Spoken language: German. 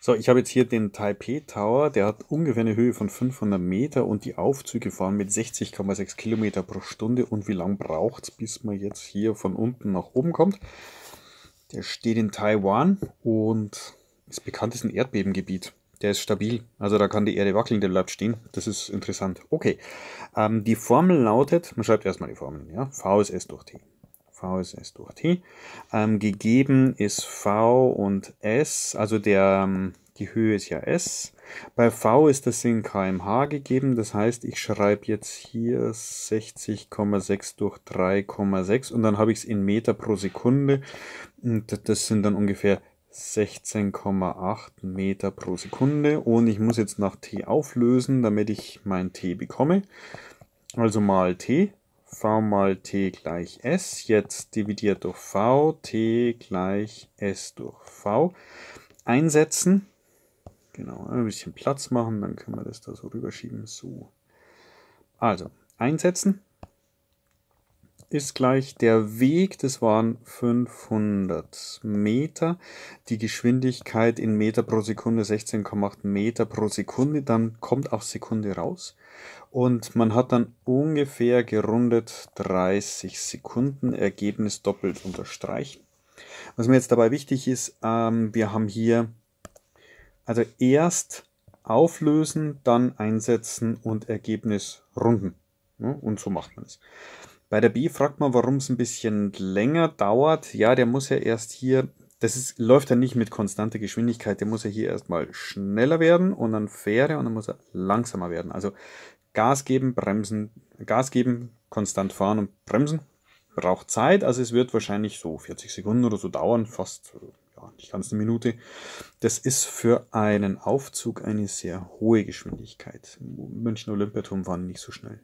So, ich habe jetzt hier den Taipei Tower, der hat ungefähr eine Höhe von 500 Meter und die Aufzüge fahren mit 60,6 Kilometer pro Stunde. Und wie lange braucht es, bis man jetzt hier von unten nach oben kommt? Der steht in Taiwan und ist bekannt ist ein Erdbebengebiet. Der ist stabil, also da kann die Erde wackeln, der bleibt stehen. Das ist interessant. Okay, ähm, die Formel lautet, man schreibt erstmal die Formel, ja, V ist S durch T. V ist S durch T. Ähm, gegeben ist V und S, also der, ähm, die Höhe ist ja S. Bei V ist das in kmh gegeben, das heißt, ich schreibe jetzt hier 60,6 durch 3,6 und dann habe ich es in Meter pro Sekunde und das sind dann ungefähr 16,8 Meter pro Sekunde und ich muss jetzt nach t auflösen, damit ich mein t bekomme. Also mal t v mal t gleich s, jetzt dividiert durch v, t gleich s durch v, einsetzen. Genau, ein bisschen Platz machen, dann können wir das da so rüberschieben. So. Also, einsetzen ist gleich der Weg, das waren 500 Meter, die Geschwindigkeit in Meter pro Sekunde 16,8 Meter pro Sekunde, dann kommt auch Sekunde raus und man hat dann ungefähr gerundet 30 Sekunden, Ergebnis doppelt unterstreichen. Was mir jetzt dabei wichtig ist, ähm, wir haben hier also erst auflösen, dann einsetzen und Ergebnis runden. Ne? Und so macht man es. Bei der B fragt man, warum es ein bisschen länger dauert. Ja, der muss ja erst hier, das ist, läuft ja nicht mit konstanter Geschwindigkeit, der muss ja hier erstmal schneller werden und dann fährt er und dann muss er langsamer werden. Also Gas geben, bremsen, Gas geben, konstant fahren und bremsen. Braucht Zeit, also es wird wahrscheinlich so 40 Sekunden oder so dauern, fast ja, nicht ganz eine Minute. Das ist für einen Aufzug eine sehr hohe Geschwindigkeit. München Olympiaturm waren nicht so schnell.